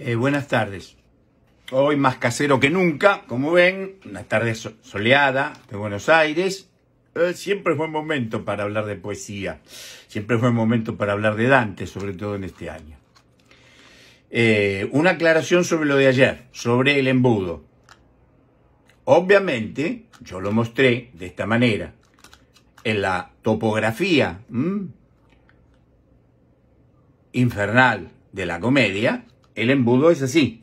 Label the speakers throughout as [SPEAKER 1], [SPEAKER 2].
[SPEAKER 1] Eh, buenas tardes. Hoy más casero que nunca, como ven, una tarde soleada de Buenos Aires. Eh, siempre fue un momento para hablar de poesía, siempre fue un momento para hablar de Dante, sobre todo en este año. Eh, una aclaración sobre lo de ayer, sobre el embudo. Obviamente, yo lo mostré de esta manera, en la topografía infernal de la comedia, el embudo es así.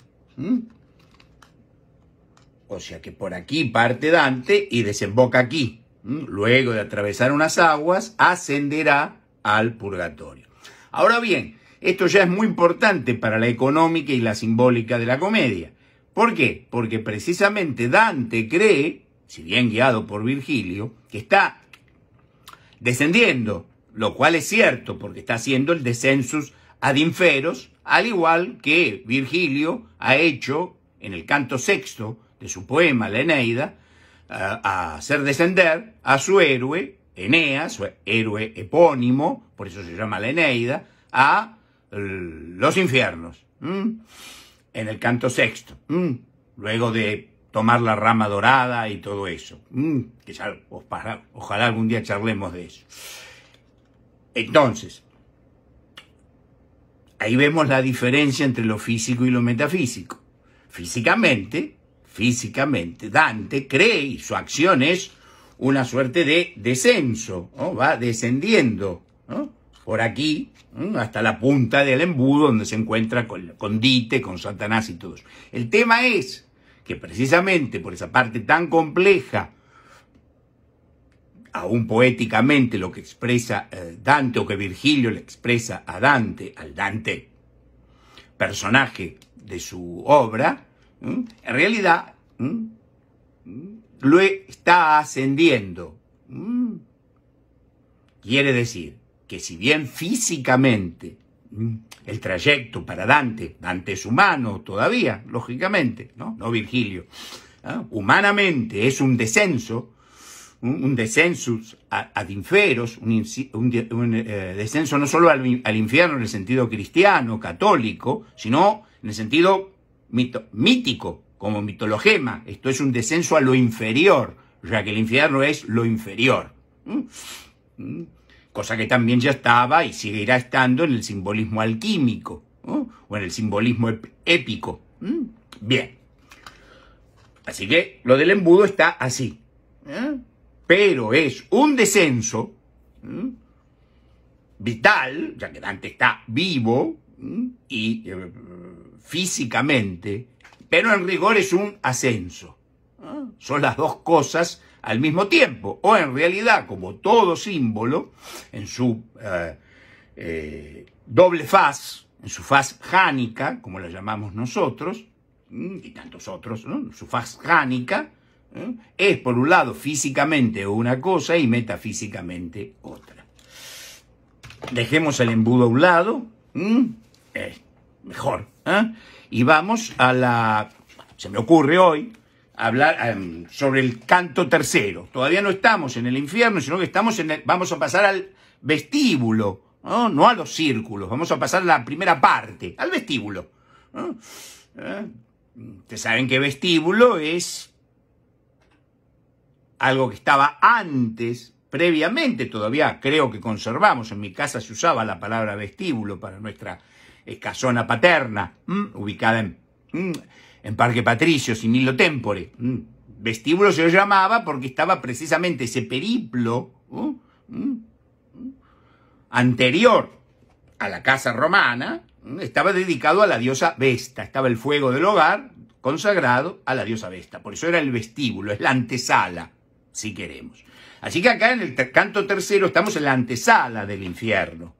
[SPEAKER 1] O sea que por aquí parte Dante y desemboca aquí. Luego de atravesar unas aguas, ascenderá al purgatorio. Ahora bien, esto ya es muy importante para la económica y la simbólica de la comedia. ¿Por qué? Porque precisamente Dante cree, si bien guiado por Virgilio, que está descendiendo, lo cual es cierto porque está haciendo el descensus inferos al igual que Virgilio ha hecho en el canto sexto de su poema La Eneida, eh, a hacer descender a su héroe, Eneas, su héroe epónimo, por eso se llama La Eneida, a eh, los infiernos, en el canto sexto, luego de tomar la rama dorada y todo eso, que ojalá algún día charlemos de eso. Entonces, Ahí vemos la diferencia entre lo físico y lo metafísico. Físicamente, físicamente, Dante cree y su acción es una suerte de descenso, va descendiendo por aquí hasta la punta del embudo donde se encuentra con, con Dite, con Satanás y todos El tema es que precisamente por esa parte tan compleja aún poéticamente lo que expresa eh, Dante o que Virgilio le expresa a Dante, al Dante personaje de su obra, en realidad lo está ascendiendo. Quiere decir que si bien físicamente el trayecto para Dante, Dante es humano todavía, lógicamente, no, no Virgilio, ¿ah? humanamente es un descenso, un, descenso a ad inferos, un, eh, descenso no solo al, infierno en el sentido cristiano, católico, sino en el sentido mito, mítico, como mitologema. Esto es un descenso a lo inferior, ya que el infierno es lo inferior. Cosa que también ya estaba y seguirá estando en el simbolismo alquímico o en el simbolismo épico. Bien. Así que lo del embudo está así. ¿eh? pero es un descenso vital, ya que Dante está vivo y eh, físicamente, pero en rigor es un ascenso. Son las dos cosas al mismo tiempo, o en realidad, como todo símbolo, en su eh, eh, doble faz, en su faz jánica, como la llamamos nosotros, y tantos otros, su faz jánica, ¿Eh? Es, por un lado, físicamente una cosa y metafísicamente otra. Dejemos el embudo a un lado, mejor. ¿eh? Y vamos a la... Se me ocurre hoy, hablar em, sobre el canto tercero. Todavía no estamos en el infierno, sino que estamos en vamos a pasar al vestíbulo, ¿no? no a los círculos, vamos a pasar a la primera parte, al vestíbulo. ¿Eh? Ustedes saben que vestíbulo es algo que estaba antes, previamente todavía creo que conservamos, en mi casa se usaba la palabra vestíbulo para nuestra escasona paterna, ubicada en, en, Parque Patricio, milo Tempore. Vestíbulo se lo llamaba porque estaba precisamente ese periplo anterior a la casa romana, estaba dedicado a la diosa Vesta, estaba el fuego del hogar consagrado a la diosa Vesta, por eso era el vestíbulo, es la antesala si queremos. Así que acá en el canto tercero estamos en la antesala del infierno,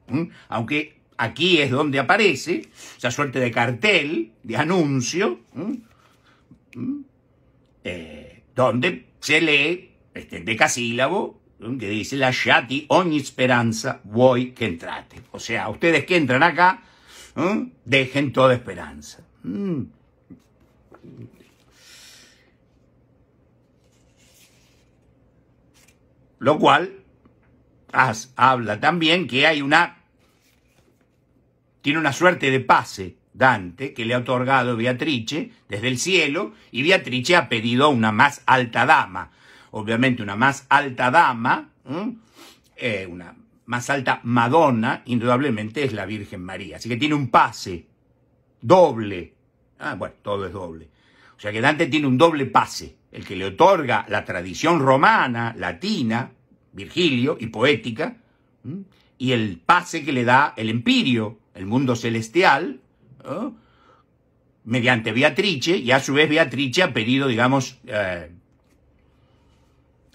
[SPEAKER 1] aunque aquí es donde aparece esa suerte de cartel, de anuncio, eh, donde se lee este decasílabo que dice la Shati ogni esperanza voy que entrate. O sea, ustedes que entran acá, dejen toda esperanza. Lo cual habla también que hay una... Tiene una suerte de pase Dante que le ha otorgado Beatrice desde el cielo y Beatrice ha pedido a una más alta dama. Obviamente una más alta dama, eh, una más alta Madonna, indudablemente es la Virgen María. Así que tiene un pase doble. Ah, bueno, todo es doble. O sea que Dante tiene un doble pase el que le otorga la tradición romana, latina, Virgilio y poética, y el pase que le da el empirio, el mundo celestial, ¿eh? mediante Beatrice, y a su vez Beatrice ha pedido, digamos, eh,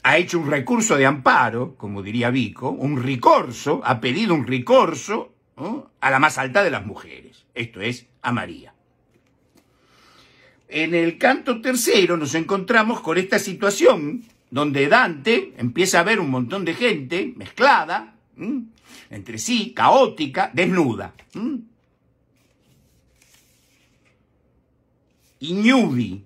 [SPEAKER 1] ha hecho un recurso de amparo, como diría Vico, un ricorso, ha pedido un ricorso ¿eh? a la más alta de las mujeres, esto es, a María en el canto tercero nos encontramos con esta situación donde Dante empieza a ver un montón de gente mezclada entre sí, caótica, desnuda. Iñudi,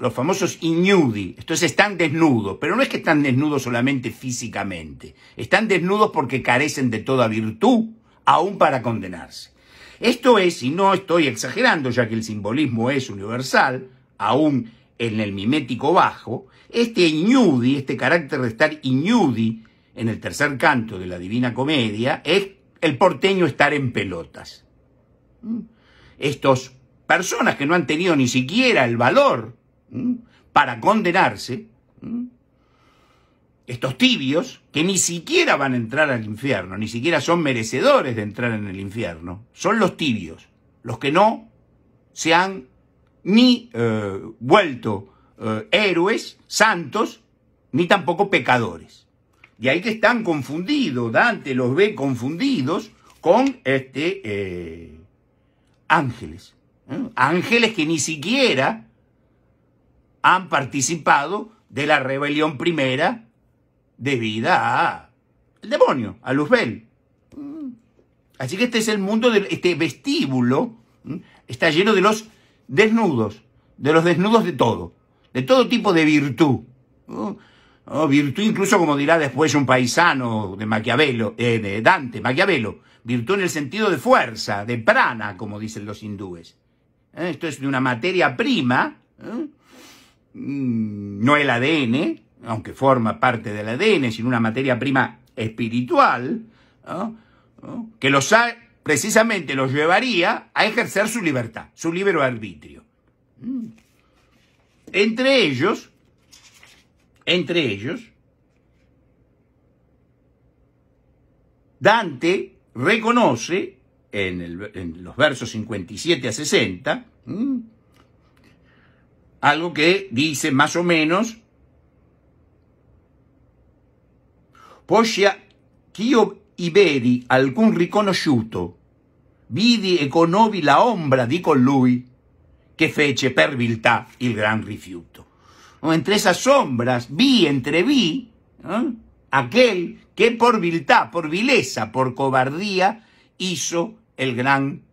[SPEAKER 1] los famosos Iñudi, estos están desnudos, pero no es que están desnudos solamente físicamente, están desnudos porque carecen de toda virtud, aún para condenarse. Esto es, y no estoy exagerando, ya que el simbolismo es universal, aún en el mimético bajo, este iñudi, este carácter de estar iñudi en el tercer canto de la Divina Comedia, es el porteño estar en pelotas. ¿Mm? Estos personas que no han tenido ni siquiera el valor ¿Mm? para condenarse, estos tibios, que ni siquiera van a entrar al infierno, ni siquiera son merecedores de entrar en el infierno, son los tibios, los que no se han ni eh, vuelto eh, héroes, santos, ni tampoco pecadores. Y ahí que están confundidos, Dante los ve confundidos con este, eh, ángeles. Ángeles que ni siquiera han participado de la rebelión primera de vida el al demonio, a Luzbel. Mm. Así que este es el mundo, de, este vestíbulo está lleno de los desnudos, de los desnudos de todo, de todo tipo de virtud. Mm. Oh, virtud incluso, como dirá después un paisano de Maquiavelo, eh, de Dante, Maquiavelo, virtud en el sentido de fuerza, de prana, como dicen los hindúes. Eh, esto es de una materia prima, mm, no el ADN, aunque forma parte del ADN, sino una materia prima espiritual, que los precisamente los llevaría a ejercer su libertad, su libre arbitrio. Mm. Entre ellos, entre ellos, Dante reconoce en, los versos 57 a 60 algo que dice más o menos Poscia ch'io iberi vedi alcun riconosciuto, vidi e la ombra di lui che fece per viltà il gran rifiuto. Entre esas sombras vi, entreví, eh, aquel que por viltà, por vileza, por cobardía, hizo el gran,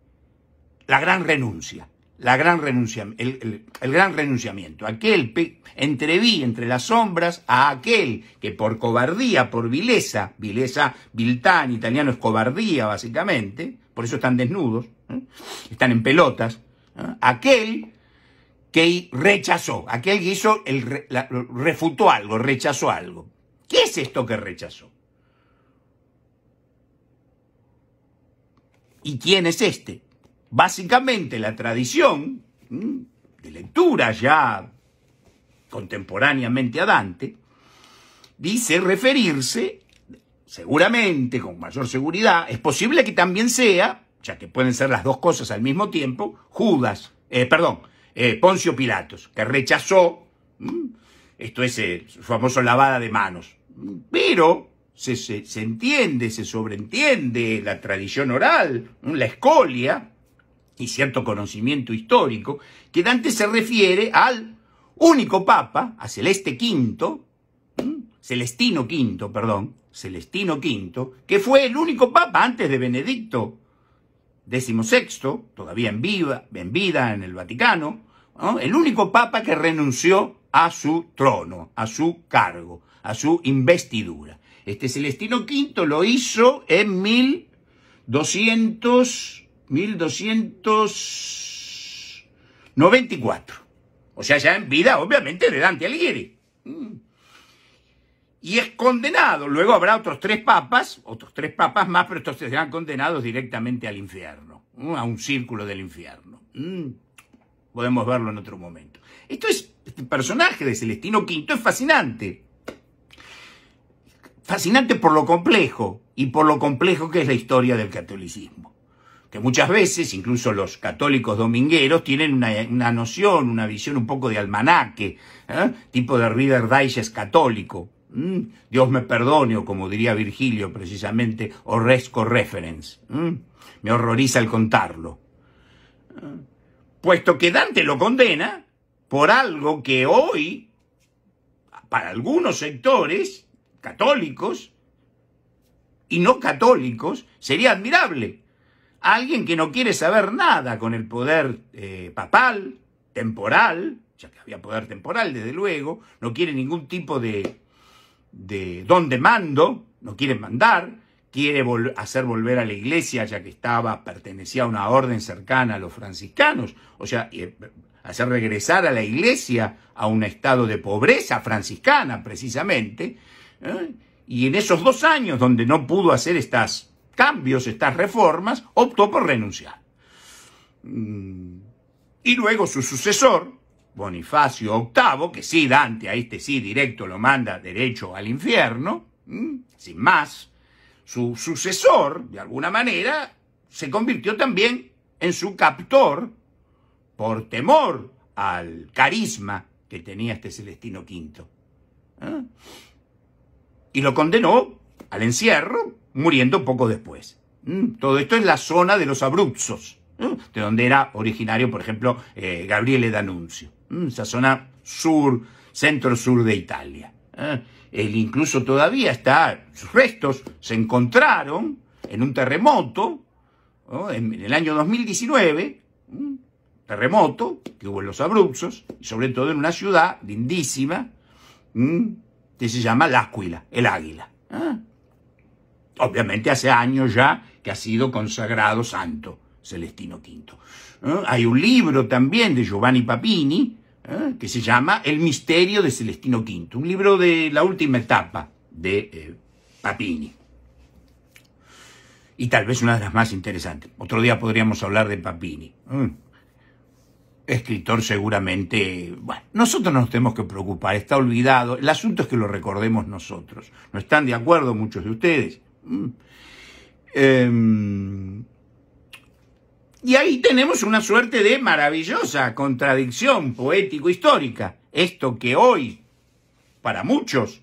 [SPEAKER 1] la gran renuncia la gran renuncia, el, gran renunciamiento, aquel entreví entre las sombras a aquel que por cobardía, por vileza, vileza, viltán, italiano es cobardía básicamente, por eso están desnudos, ¿eh? están en pelotas, ¿eh? aquel que rechazó, aquel que hizo, el, refutó algo, rechazó algo. ¿Qué es esto que rechazó? ¿Y quién es este? Básicamente la tradición de lectura ya contemporáneamente a Dante dice referirse, seguramente, con mayor seguridad, es posible que también sea, ya que pueden ser las dos cosas al mismo tiempo, Judas, eh, perdón, eh, Poncio Pilatos, que rechazó, esto es eh, famoso lavada de manos, pero se, se, se, entiende, se sobreentiende la tradición oral, la escolia, y cierto conocimiento histórico, que Dante se refiere al único papa, a Celeste V, Celestino V, perdón, Celestino V, que fue el único papa antes de Benedicto XVI, todavía en, viva, en vida en el Vaticano, el único papa que renunció a su trono, a su cargo, a su investidura. Este Celestino V lo hizo en 1200 1294. O sea, ya en vida, obviamente, de Dante Alighieri. Mm. Y es condenado. Luego habrá otros tres papas, otros tres papas más, pero estos serán condenados directamente al infierno, a un círculo del infierno. Mm. Podemos verlo en otro momento. Esto es, este personaje de Celestino V es fascinante. Fascinante por lo complejo y por lo complejo que es la historia del catolicismo muchas veces, incluso los católicos domingueros, tienen una, noción, una visión un poco de almanaque, ¿eh? tipo de River es católico. Dios me perdone, o como diría Virgilio precisamente, o resco reference. Me horroriza el contarlo. Puesto que Dante lo condena por algo que hoy, para algunos sectores católicos y no católicos, sería admirable alguien que no quiere saber nada con el poder eh, papal, temporal, ya que había poder temporal, desde luego, no quiere ningún tipo de, de donde mando, no quiere mandar, quiere hacer volver a la iglesia, ya que estaba, pertenecía a una orden cercana a los franciscanos, o sea, eh, hacer regresar a la iglesia a un estado de pobreza franciscana, precisamente, ¿eh? y en esos dos años donde no pudo hacer estas cambios, estas reformas, optó por renunciar. Mm. Y luego su sucesor, Bonifacio VIII, que sí, Dante, a este sí directo lo manda derecho al infierno, mm, sin más, su sucesor, de alguna manera, se convirtió también en su captor por temor al carisma que tenía este Celestino V. ¿eh? Y lo condenó al encierro muriendo poco después. Mm, todo esto es la zona de los Abruzos, mm, de donde era originario, por ejemplo, eh, Gabriele D'Annunzio, mm, esa zona sur, centro-sur de Italia. Eh, él incluso todavía está, sus restos se encontraron en un terremoto en, el año 2019, terremoto que hubo en los Abruzos, y sobre todo en una ciudad lindísima que se llama L'Aquila, el Águila. Ah, obviamente hace años ya que ha sido consagrado santo Celestino V. ¿eh? Hay un libro también de Giovanni Papini ¿eh? que se llama El misterio de Celestino V, un libro de la última etapa de eh, Papini. Y tal vez una de las más interesantes. Otro día podríamos hablar de Papini. Escritor seguramente... Bueno, nosotros nos tenemos que preocupar, está olvidado. El asunto es que lo recordemos nosotros. ¿No están de acuerdo muchos de ustedes? Mm. Em, y ahí tenemos una suerte de maravillosa contradicción poético-histórica. Esto que hoy, para muchos,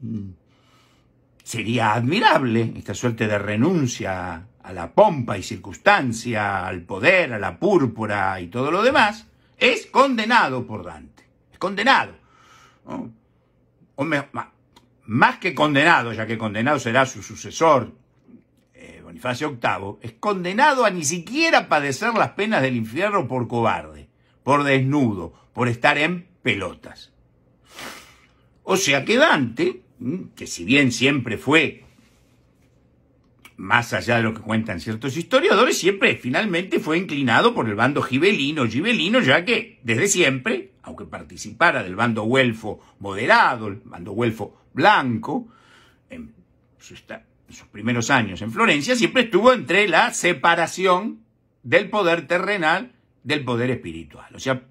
[SPEAKER 1] mm, sería admirable, esta suerte de renuncia a la pompa y circunstancia, al poder, a la púrpura y todo lo demás, es condenado por Dante. Es condenado más que condenado, ya que condenado será su sucesor, eh, Bonifacio VIII, es condenado a ni siquiera padecer las penas del infierno por cobarde, por desnudo, por estar en pelotas. O sea que Dante, mm, que si bien siempre fue más allá de lo que cuentan ciertos historiadores, siempre finalmente fue inclinado por el bando gibelino, gibelino, ya que desde siempre, aunque participara del bando güelfo moderado, el bando güelfo blanco, en, sus primeros años en Florencia, siempre estuvo entre la separación del poder terrenal del poder espiritual. O sea,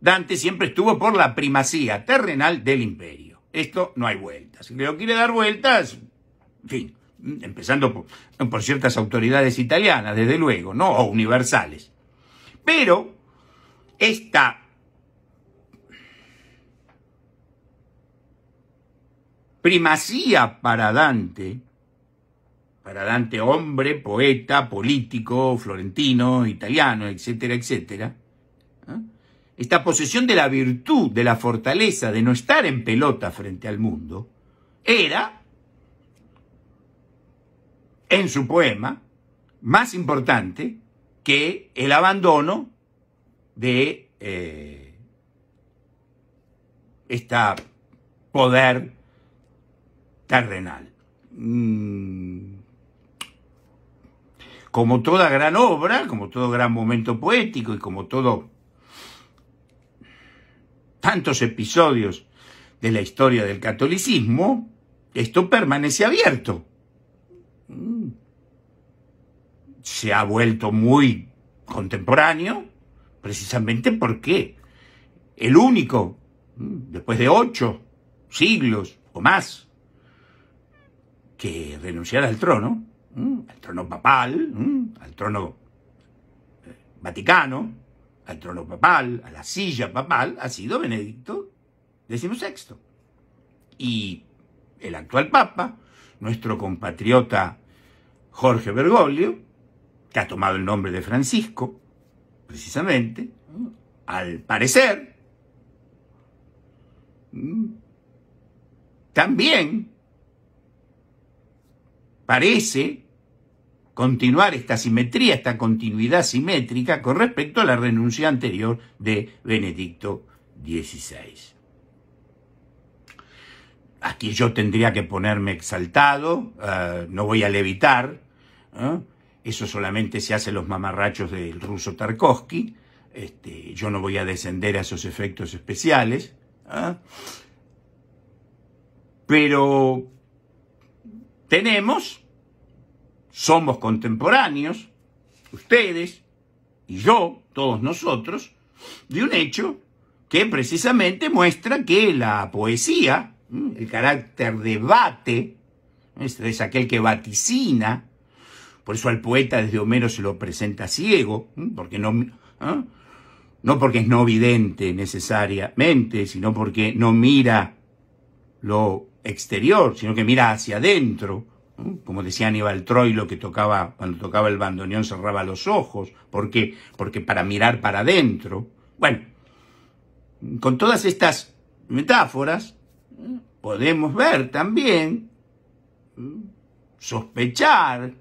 [SPEAKER 1] Dante siempre estuvo por la primacía terrenal del imperio. Esto no hay vueltas. Si lo quiere dar vueltas, en fin, empezando por, ciertas autoridades italianas, desde luego, ¿no? O universales. Pero esta primacía para Dante, para Dante hombre, poeta, político, florentino, italiano, etcétera, etcétera, esta posesión de la virtud, de la fortaleza, de no estar en pelota frente al mundo, era, en su poema, más importante que el abandono de eh, este poder terrenal. Mm. Como toda gran obra, como todo gran momento poético y como todo tantos episodios de la historia del catolicismo, esto permanece abierto. Mm. Se ha vuelto muy contemporáneo, precisamente porque el único, mm, después de ocho siglos o más, que renunciara al trono, al trono papal, al trono eh, vaticano, al trono papal, a la silla papal, ha sido Benedicto XVI. Y el actual papa, nuestro compatriota Jorge Bergoglio, que ha tomado el nombre de Francisco, precisamente, al parecer, también parece continuar esta simetría, esta continuidad simétrica con respecto a la renuncia anterior de Benedicto XVI. Aquí yo tendría que ponerme exaltado, eh, no voy a levitar, ¿eh? eso solamente se hace los mamarrachos del ruso Tarkovsky, este, yo no voy a descender a esos efectos especiales, ¿eh? pero tenemos, somos contemporáneos, ustedes y yo, todos nosotros, de un hecho que precisamente muestra que la poesía, el carácter de bate, es aquel que vaticina, por eso al poeta desde Homero se lo presenta ciego, porque no, ¿ah? no porque es no vidente necesariamente, sino porque no mira lo exterior, sino que mira hacia adentro. Como decía Aníbal Troilo, que tocaba, cuando tocaba el bandoneón cerraba los ojos. ¿Por Porque para mirar para adentro. Bueno, con todas estas metáforas, podemos ver también, sospechar,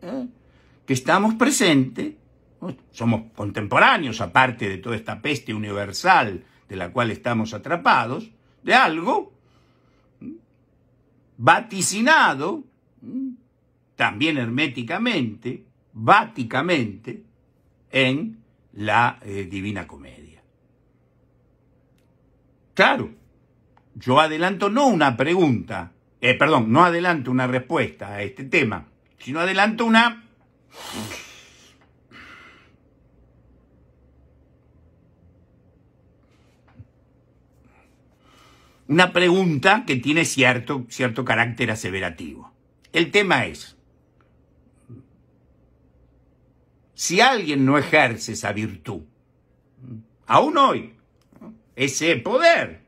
[SPEAKER 1] ¿eh? que estamos presentes, somos contemporáneos, aparte de toda esta peste universal de la cual estamos atrapados, de algo vaticinado, también herméticamente, váticamente, en la eh, Divina Comedia. Claro, yo adelanto no una pregunta, eh, perdón, no adelanto una respuesta a este tema, sino adelanto una una pregunta que tiene cierto, cierto carácter aseverativo. El tema es, si alguien no ejerce esa virtud, aún hoy, ese poder,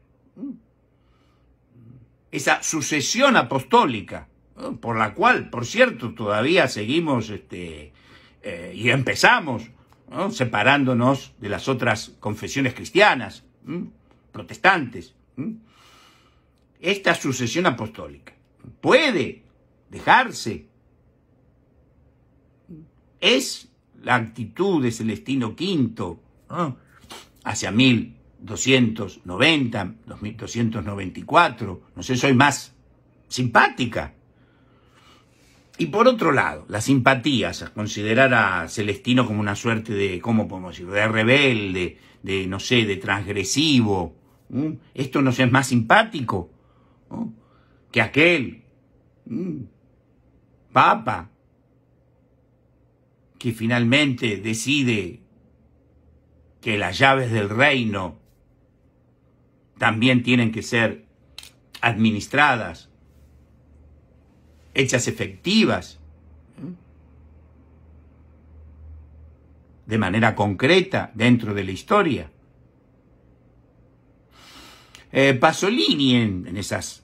[SPEAKER 1] esa sucesión apostólica, por la cual, por cierto, todavía seguimos este, eh, y empezamos separándonos de las otras confesiones cristianas, protestantes esta sucesión apostólica. Puede dejarse. Es la actitud de Celestino V hacia 1290, 1294. No sé, soy más simpática. Y por otro lado, las simpatías, considerar a Celestino como una suerte de, ¿cómo podemos De rebelde, de, no sé, de transgresivo. ¿Esto no es más simpático? que aquel mm, papa que finalmente decide que las llaves del reino también tienen que ser administradas, hechas efectivas, de manera concreta dentro de la historia. Eh, Pasolini en, esos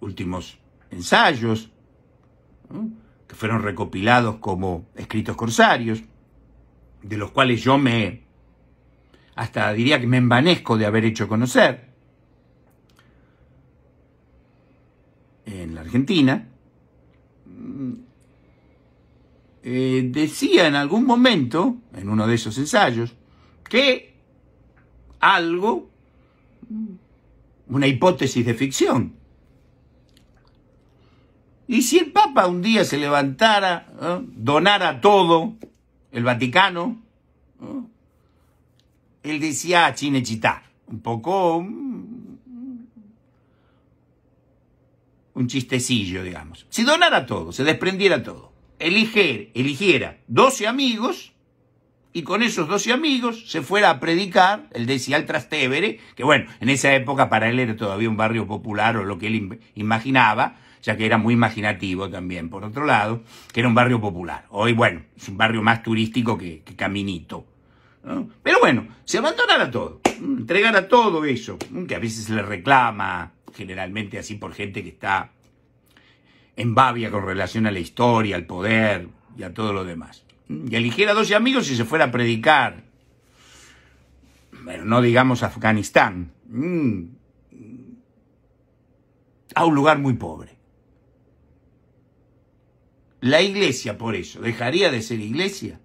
[SPEAKER 1] últimos ensayos, que fueron recopilados como escritos corsarios, de los cuales yo me, hasta diría que me envanezco de haber hecho conocer en la Argentina, mm, eh, decía en algún momento, en uno de esos ensayos, que algo una hipótesis de ficción. Y si el Papa un día se levantara, donara todo, el Vaticano, él decía a ah, un poco mm, un, chistecillo, digamos. Si donara todo, se desprendiera todo, eligiera, eligiera 12 amigos, y con esos doce amigos se fuera a predicar, él decía al Trastevere, que bueno, en esa época para él era todavía un barrio popular o lo que él imaginaba, ya que era muy imaginativo también, por otro lado, que era un barrio popular. Hoy, bueno, es un barrio más turístico que, caminito. Pero bueno, se abandonara todo, entregara todo eso, que a veces se le reclama generalmente así por gente que está en babia con relación a la historia, al poder y a todo lo demás y eligiera 12 amigos y se fuera a predicar. Pero no digamos Afganistán. Mm. A un lugar muy pobre. La iglesia, por eso, dejaría de ser iglesia.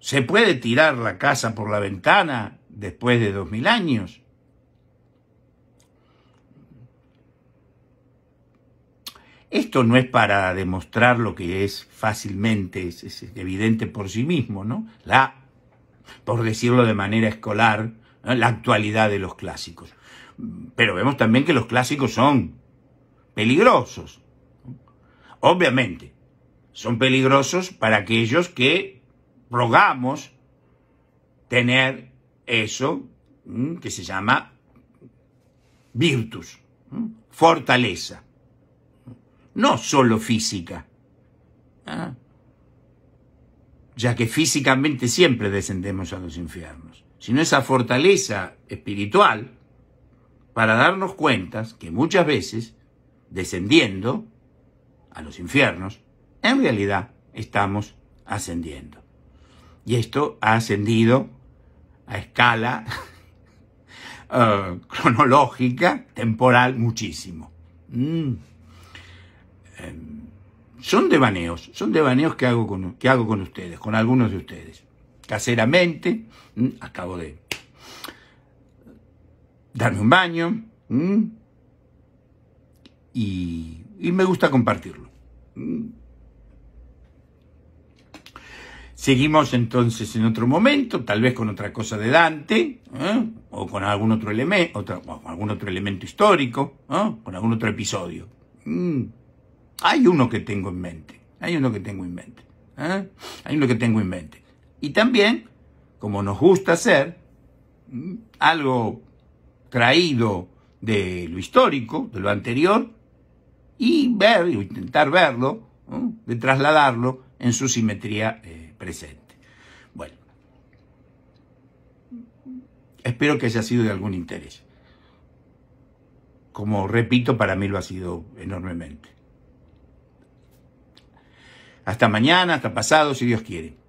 [SPEAKER 1] ¿Se puede tirar la casa por la ventana después de dos mil años? Esto no es para demostrar lo que es fácilmente, evidente por sí mismo, ¿no? La, por decirlo de manera escolar, la actualidad de los clásicos. Pero vemos también que los clásicos son peligrosos. Obviamente, son peligrosos para aquellos que rogamos tener eso que se llama virtus, fortaleza no solo física. Ah. Ya que físicamente siempre descendemos a los infiernos, sino esa fortaleza espiritual para darnos cuenta que muchas veces, descendiendo a los infiernos, en realidad estamos ascendiendo. Y esto ha ascendido a escala eh, cronológica, temporal, muchísimo. Mm. Em, son devaneos, son devaneos que hago, con, que hago con ustedes, con algunos de ustedes. Caseramente, acabo de darme un baño y, me gusta compartirlo. Seguimos entonces en otro momento, tal vez con otra cosa de Dante, ¿eh? o con algún otro, elemento, algún otro elemento histórico, ¿eh? con algún otro episodio. Hay uno que tengo en mente, hay uno que tengo en mente, ¿eh? hay uno que tengo en mente. Y también, como nos gusta hacer, mm, algo traído de lo histórico, de lo anterior, y ver, intentar verlo, de trasladarlo en su simetría eh, presente. Bueno, espero que haya sido de algún interés. Como repito, para mí lo ha sido enormemente. Hasta mañana, hasta pasado, si Dios quiere.